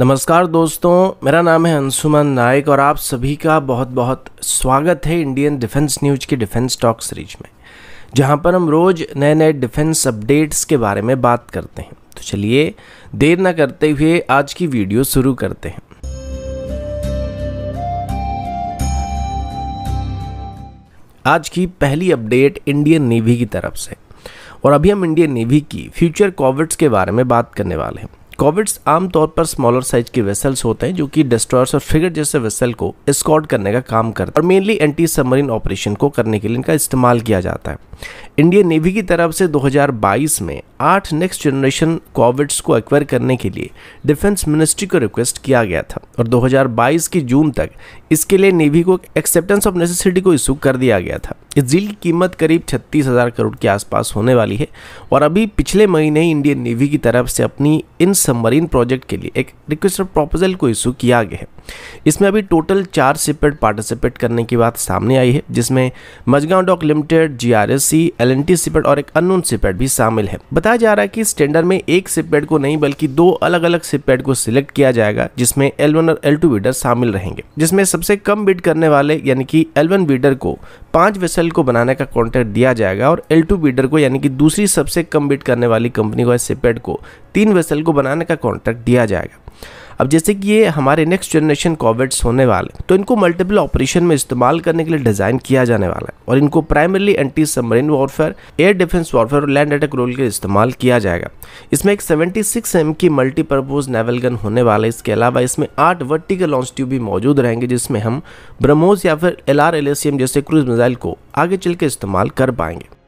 नमस्कार दोस्तों मेरा नाम है अंशुमन नायक और आप सभी का बहुत बहुत स्वागत है इंडियन डिफेंस न्यूज की डिफेंस टॉक सीरीज में जहां पर हम रोज नए नए डिफेंस अपडेट्स के बारे में बात करते हैं तो चलिए देर ना करते हुए आज की वीडियो शुरू करते हैं आज की पहली अपडेट इंडियन नेवी की तरफ से और अभी हम इंडियन नेवी की फ्यूचर कोविड्स के बारे में बात करने वाले हैं कोविड्स आमतौर पर स्मॉलर साइज के वेसल्स होते हैं जो कि डिस्ट्रॉयर्स और फ्रिगेट जैसे वेसल को स्कॉट करने का काम करते हैं और मेनली एंटी सबमरीन ऑपरेशन को करने के लिए इनका इस्तेमाल किया जाता है इंडियन नेवी की तरफ से 2022 में आठ नेक्स्ट जनरेशन कॉविड्स को एक्वायर करने के लिए डिफेंस मिनिस्ट्री को रिक्वेस्ट किया गया था और 2022 की जून तक इसके लिए नेवी को एक्सेप्टेंस ऑफ नेसेसिटी को इशू कर दिया गया था इस झील की कीमत करीब छत्तीस हज़ार करोड़ के आसपास होने वाली है और अभी पिछले महीने ही इंडियन नेवी की तरफ से अपनी इन सबमरीन प्रोजेक्ट के लिए एक रिक्वेस्ट प्रोपोजल को इशू किया गया है इसमें अभी टोटल चार शिपपेड पार्टिसिपेट करने की बात सामने आई है जिसमें Mazagon dock limited G R S E L and T और एक अननोन शिपपेड भी शामिल है बताया जा रहा है कि स्टैंडर्ड में एक शिपपेड को नहीं बल्कि दो अलग अलग शिपपेड को सिलेक्ट किया जाएगा जिसमें एल और एल टू बीडर शामिल रहेंगे जिसमें सबसे कम बीड करने वाले यानी कि एल वन बीडर को पांच वेसल को बनाने का कॉन्ट्रैक्ट दिया जाएगा और एल टू बीडर को यानी कि दूसरी सबसे कम बीड करने वाली कंपनी को या को तीन वेसल को बनाने का कॉन्ट्रैक्ट दिया जाएगा अब जैसे कि ये हमारे नेक्स्ट जनरेशन कॉवेट्स होने वाले तो इनको मल्टीपल ऑपरेशन में इस्तेमाल करने के लिए डिज़ाइन किया जाने वाला है और इनको primarily anti submarine warfare air defence warfare और लैंड अटैक रोल के इस्तेमाल किया जाएगा इसमें एक सेवेंटी सिक्स एम की मल्टीपर्पोज नेवल गन होने वाला है इसके अलावा इसमें आठ वर्टिकल लॉन्च ट्यूब भी मौजूद रहेंगे जिसमें हम ब्रह्मोस या फिर L R L S M जैसे क्रूज मिसाइल को आगे चल के इस्तेमाल कर पाएंगे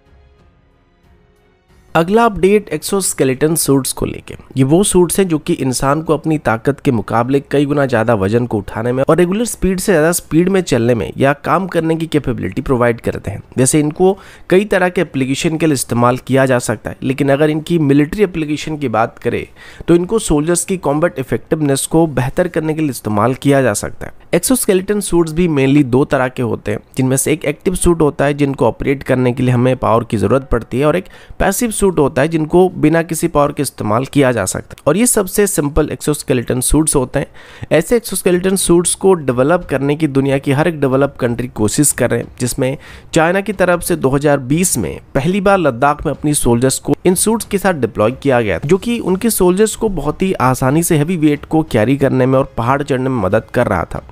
अगला अपडेट एक्सोस्केलेटन सूट्स को लेके ये वो सूट्स हैं जो कि इंसान को अपनी ताकत के मुकाबले कई गुना ज़्यादा वजन को उठाने में और रेगुलर स्पीड से ज़्यादा स्पीड में चलने में या काम करने की कैपेबिलिटी प्रोवाइड करते हैं जैसे इनको कई तरह के एप्लीकेशन के लिए इस्तेमाल किया जा सकता है लेकिन अगर इनकी मिलिट्री एप्लीकेशन की बात करें तो इनको सोल्जर्स की कॉम्बेट इफेक्टिवनेस को बेहतर करने के लिए इस्तेमाल किया जा सकता है एक्सोस्केलेटन सूट्स भी मेनली दो तरह के होते हैं जिनमें से एक एक्टिव सूट होता है जिनको ऑपरेट करने के लिए हमें पावर की ज़रूरत पड़ती है और एक पैसिव सूट होता है जिनको बिना किसी पावर के इस्तेमाल किया जा सकता है और ये सबसे सिंपल एक्सोस्केलेटन सूट्स होते हैं ऐसे एक्सोस्केलेटन सूट्स को डेवलप करने की दुनिया की हर एक डेवलप कंट्री कोशिश कर रहे हैं जिसमें चाइना की तरफ से 2020 में पहली बार लद्दाख में अपनी सोल्जर्स को इन सूट्स के साथ डिप्लॉय किया गया जो कि उनके सोल्जर्स को बहुत ही आसानी से हैवी वेट को कैरी करने में और पहाड़ चढ़ने में मदद कर रहा था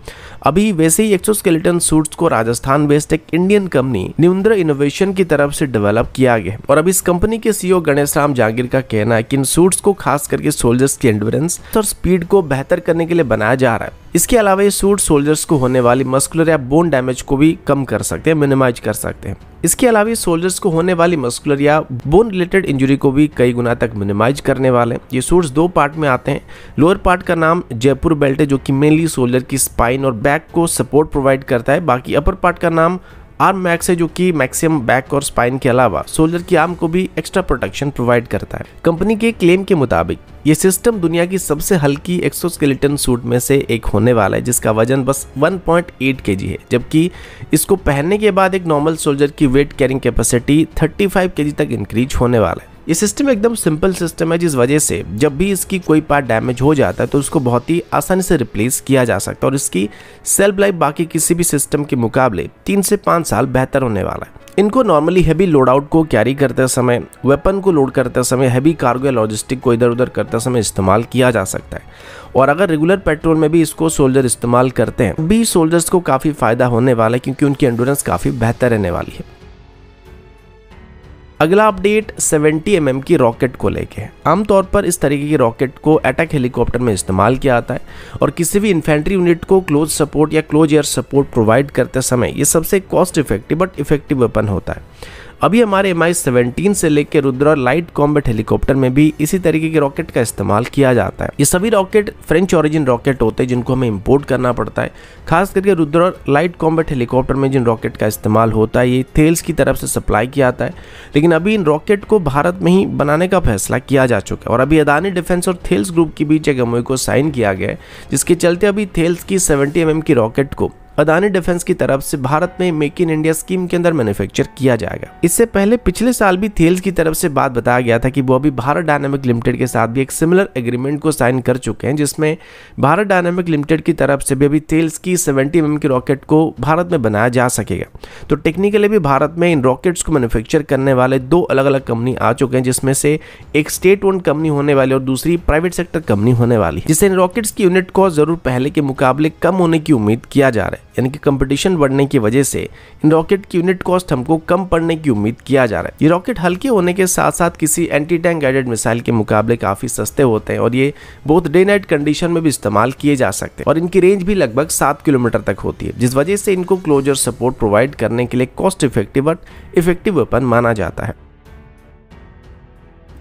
अभी वैसे ही एक्सोस्केलेटन सूट्स को राजस्थान बेस्ड एक इंडियन कंपनी निंद्र इनोवेशन की तरफ से डेवलप किया गया और अब इस कंपनी के सीईओ e गणेश राम जागीर का कहना है कि इन सूट्स को खास करके सोल्जर्स की एंडोरेंस और स्पीड को बेहतर करने के लिए बनाया जा रहा है इसके अलावा ये सूट सोल्जर्स को होने वाली मस्कुलर या बोन डैमेज को भी कम कर सकते हैं मिनिमाइज कर सकते हैं इसके अलावा ये सोल्जर्स को होने वाली मस्कुलर या बोन रिलेटेड इंजरी को भी कई गुना तक मिनिमाइज करने वाले हैं ये सूट्स दो पार्ट में आते हैं लोअर पार्ट का नाम जयपुर बेल्ट है जो कि मेनली सोल्जर की स्पाइन और बैक को सपोर्ट प्रोवाइड करता है बाकी अपर पार्ट का नाम आर्म मैक्स है जो कि मैक्सिमम बैक और स्पाइन के अलावा सोल्जर की आर्म को भी एक्स्ट्रा प्रोटेक्शन प्रोवाइड करता है कंपनी के क्लेम के मुताबिक ये सिस्टम दुनिया की सबसे हल्की एक्सोस्केलेटन सूट में से एक होने वाला है जिसका वजन बस 1.8 पॉइंट है जबकि इसको पहनने के बाद एक नॉर्मल सोल्जर की वेट कैरिंग कैपेसिटी 35 फाइव तक इंक्रीज होने वाला है ये सिस्टम एकदम सिंपल सिस्टम है जिस वजह से जब भी इसकी कोई पार्ट डैमेज हो जाता है तो उसको बहुत ही आसानी से रिप्लेस किया जा सकता है और इसकी सेल्फ लाइफ बाकी किसी भी सिस्टम के मुकाबले तीन से पाँच साल बेहतर होने वाला है इनको नॉर्मली हैवी लोड आउट को कैरी करते समय वेपन को लोड करते समय हैवी कार्गो या लॉजिस्टिक को इधर उधर करते समय इस्तेमाल किया जा सकता है और अगर रेगुलर पेट्रोल में भी इसको सोल्जर इस्तेमाल करते हैं भी सोल्जर्स को काफ़ी फ़ायदा होने वाला है क्योंकि उनकी एंडोरेंस काफ़ी बेहतर रहने वाली है अगला अपडेट 70 एम mm की रॉकेट को लेके है आमतौर पर इस तरीके की रॉकेट को अटैक हेलीकॉप्टर में इस्तेमाल किया जाता है और किसी भी इन्फेंट्री यूनिट को क्लोज सपोर्ट या क्लोज एयर सपोर्ट प्रोवाइड करते समय ये सबसे cost effective but effective weapon होता है अभी हमारे एम आई सेवनटीन से लेकर रुद्रा लाइट कॉम्बेट हेलीकॉप्टर में भी इसी तरीके के रॉकेट का इस्तेमाल किया जाता है ये सभी रॉकेट फ्रेंच ऑरिजिन रॉकेट होते हैं जिनको हमें इम्पोर्ट करना पड़ता है खास करके रुद्रा लाइट कॉम्बेट हेलीकॉप्टर में जिन रॉकेट का इस्तेमाल होता है ये थेल्स की तरफ से सप्लाई किया जाता है लेकिन अभी इन रॉकेट को भारत में ही बनाने का फैसला किया जा चुका है और अभी अदानी डिफेंस और थेल्स ग्रुप के बीच एक एमओ को साइन किया गया है जिसके चलते अभी थेल्स की सेवेंटी एम की रॉकेट को अदानी डिफेंस की तरफ से भारत में मेक इन इंडिया स्कीम के अंदर मैन्युफैक्चर किया जाएगा इससे पहले पिछले साल भी थेल्स की तरफ से बात बताया गया था कि वो अभी भारत डायनेमिक लिमिटेड के साथ भी एक सिमिलर एग्रीमेंट को साइन कर चुके हैं जिसमें भारत डायनामिक लिमिटेड की तरफ से भी अभी थेल्स की सेवेंटी एम mm की रॉकेट को भारत में बनाया जा सकेगा तो टेक्निकली भी भारत में इन रॉकेट्स को मैन्युफैक्चर करने वाले दो अलग अलग कंपनी आ चुके हैं जिसमें से एक स्टेट ओन कंपनी होने वाली और दूसरी प्राइवेट सेक्टर कंपनी होने वाली जिससे इन रॉकेट्स की यूनिट कॉस्ट जरूर पहले के मुकाबले कम होने की उम्मीद किया जा रहा है यानी कि कंपटीशन बढ़ने की वजह से इन रॉकेट की यूनिट कॉस्ट हमको कम पड़ने की उम्मीद किया जा रहा है ये रॉकेट हल्के होने के साथ साथ किसी एंटी टैंक गाइडेड मिसाइल के मुकाबले काफ़ी सस्ते होते हैं और ये बहुत डे नाइट कंडीशन में भी इस्तेमाल किए जा सकते हैं और इनकी रेंज भी लगभग सात किलोमीटर तक होती है जिस वजह से इनको क्लोजर सपोर्ट प्रोवाइड करने के लिए कॉस्ट इफेक्टिव और इफेक्टिव वेपन माना जाता है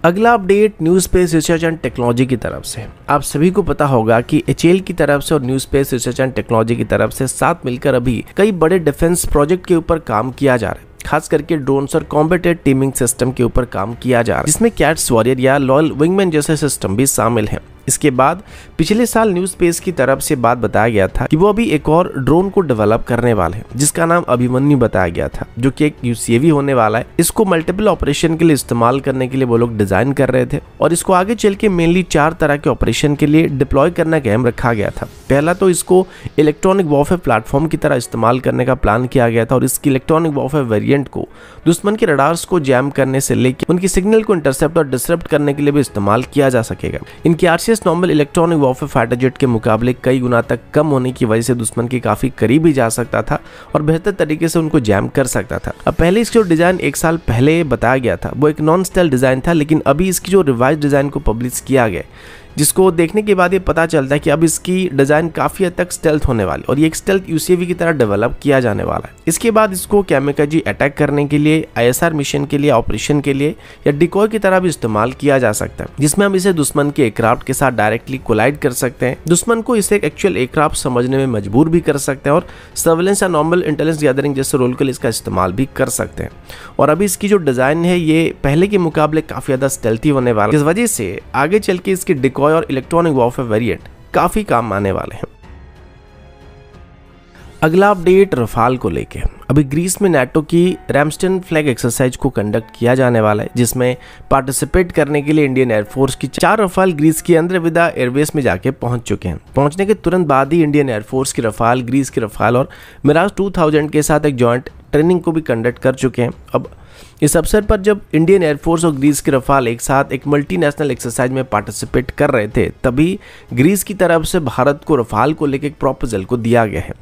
अगला update new space research and technology की तरफ से आप सभी को पता होगा कि एच की तरफ से और new space research and technology की तरफ से साथ मिलकर अभी कई बड़े डिफेंस प्रोजेक्ट के ऊपर काम किया जा रहा है खास करके ड्रोन और कॉम्बेटेड टीमिंग सिस्टम के ऊपर काम किया जा रहा है जिसमें कैट्स वॉरियर या लॉयल विंगमैन जैसे सिस्टम भी शामिल है इसके बाद पिछले साल न्यूज पेज की तरफ से बात बताया गया था कि वो अभी एक और ड्रोन को डेवलप करने वाले हैं जिसका नाम अभिमन्यु बताया गया था जो कि एक यूसीएवी होने वाला है इसको मल्टीपल ऑपरेशन के लिए इस्तेमाल करने के लिए वो लोग डिजाइन कर रहे थे और इसको आगे चल के मेनली चार तरह के ऑपरेशन के लिए डिप्लॉय करने का एम रखा गया था पहला तो इसको इलेक्ट्रॉनिक वॉफे प्लेटफॉर्म की तरह इस्तेमाल करने का प्लान किया गया था और इसकी इलेक्ट्रॉनिक वॉफे वेरियंट को दुश्मन के रडार्स को जैम करने से लेकर उनकी सिग्नल को इंटरसेप्ट और डिस्टर्ब करने के लिए भी इस्तेमाल किया जा सकेगा इनकी आरसी एसीएस नॉर्मल इलेक्ट्रॉनिक वॉफे फाइटर जेट के मुकाबले कई गुना तक कम होने की वजह से दुश्मन के काफी करीब ही जा सकता था और बेहतर तरीके से उनको जैम कर सकता था अब पहले इसका जो डिजाइन एक साल पहले बताया गया था वो एक नॉन स्टाइल डिजाइन था लेकिन अभी इसकी जो रिवाइज डिजाइन को पब्लिश किया गया जिसको देखने के बाद ये पता चलता है कि अब इसकी डिज़ाइन काफ़ी हद तक स्टेल्थ होने वाली और ये एक स्टेल्थ यूसीवी की तरह डेवलप किया जाने वाला है इसके बाद इसको कैमिकाजी अटैक करने के लिए आईएसआर मिशन के लिए ऑपरेशन के लिए या डिकॉय की तरह भी इस्तेमाल किया जा सकता है जिसमें हम इसे दुश्मन के एयरक्राफ्ट के साथ डायरेक्टली कोलाइड कर सकते हैं दुश्मन को इसे एक एक्चुअल एयरक्राफ्ट समझने में मजबूर भी कर सकते हैं और सर्वेलेंस या नॉर्मल इंटेलिजेंस गैदरिंग जैसे रोल के लिए इसका इस्तेमाल भी कर सकते हैं और अभी इसकी जो डिज़ाइन है ये पहले के मुकाबले काफ़ी ज़्यादा स्टेल्थी होने वाला है इस वजह से आगे चल के इसकी डिकोर डिकॉय और इलेक्ट्रॉनिक वॉफे वेरियंट काफ़ी काम आने वाले हैं अगला अपडेट रफाल को लेके अभी ग्रीस में नेटो की रैमस्टन फ्लैग एक्सरसाइज को कंडक्ट किया जाने वाला है जिसमें पार्टिसिपेट करने के लिए इंडियन एयरफोर्स की चार रफाल ग्रीस के अंद्रविदा एयरवेस में जाके पहुंच चुके हैं पहुंचने के तुरंत बाद ही इंडियन एयरफोर्स की रफाल ग्रीस की रफाल और मिराज 2000 के साथ एक ज्वाइंट ट्रेनिंग को भी कंडक्ट कर चुके हैं अब इस अवसर पर जब इंडियन एयरफोर्स और ग्रीस के रफाल एक साथ एक मल्टीनेशनल एक्सरसाइज में पार्टिसिपेट कर रहे थे तभी ग्रीस की तरफ से भारत को रफाल को लेकर एक प्रोपोजल को दिया गया है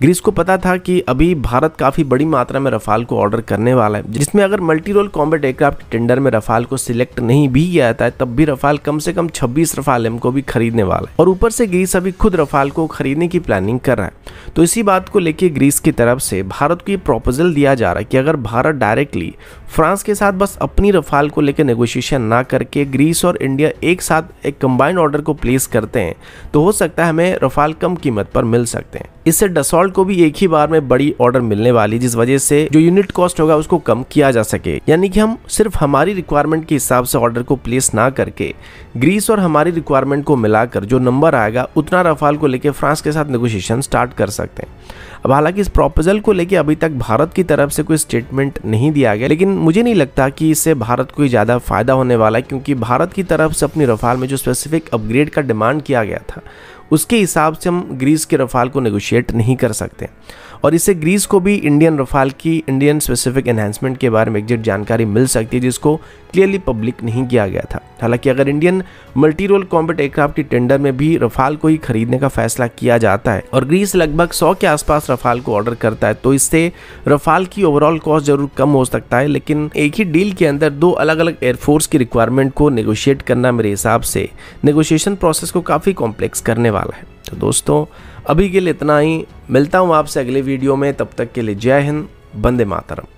ग्रीस को पता था कि अभी भारत काफ़ी बड़ी मात्रा में रफाल को ऑर्डर करने वाला है जिसमें अगर multi role combat aircraft tender में रफाल को सिलेक्ट नहीं भी किया जाता है तब भी रफाल कम से कम छब्बीस रफाल एम को भी खरीदने वाला है और ऊपर से ग्रीस अभी खुद रफाल को खरीदने की प्लानिंग कर रहा है तो इसी बात को लेकर ग्रीस की तरफ से भारत को ये प्रोपोजल दिया जा रहा है कि अगर भारत डायरेक्टली फ्रांस के साथ बस अपनी रफाल को लेकर नेगोशिएशन ना करके ग्रीस और इंडिया एक साथ एक कंबाइंड ऑर्डर को प्लेस करते हैं तो हो सकता है हमें रफाल कम कीमत पर मिल सकते हैं इससे डसॉल्ट को भी एक ही बार में बड़ी ऑर्डर मिलने वाली जिस वजह से जो यूनिट कॉस्ट होगा उसको कम किया जा सके यानी कि हम सिर्फ हमारी रिक्वायरमेंट के हिसाब से ऑर्डर को प्लेस ना करके ग्रीस और हमारी रिक्वायरमेंट को मिलाकर जो नंबर आएगा उतना रफाल को लेकर फ्रांस के साथ नेगोशिएशन स्टार्ट कर सकते हैं अब हालांकि इस प्रोपोजल को लेकर अभी तक भारत की तरफ से कोई स्टेटमेंट नहीं दिया गया लेकिन मुझे नहीं लगता कि इससे भारत को ज़्यादा फायदा होने वाला है क्योंकि भारत की तरफ से अपनी रफाल में जो स्पेसिफिक अपग्रेड का डिमांड किया गया था उसके हिसाब से हम ग्रीस के रफाल को नेगोशिएट नहीं कर सकते और इससे ग्रीस को भी इंडियन रफाल की इंडियन स्पेसिफिक एनहेंसमेंट के बारे में एग्जिट जानकारी मिल सकती है जिसको क्लियरली पब्लिक नहीं किया गया था हालांकि अगर Indian multi role combat aircraft की टेंडर में भी रफाल को ही खरीदने का फैसला किया जाता है और ग्रीस लगभग 100 के आसपास रफाल को ऑर्डर करता है तो इससे रफाल की ओवरऑल कॉस्ट जरूर कम हो सकता है लेकिन एक ही डील के अंदर दो अलग अलग एयरफोर्स की रिक्वायरमेंट को नेगोशिएट करना मेरे हिसाब से नेगोशिएशन प्रोसेस को काफ़ी कॉम्प्लेक्स करने वाला है तो दोस्तों अभी के लिए इतना ही मिलता हूँ आपसे अगले वीडियो में तब तक के लिए जय हिंद बंदे मातरम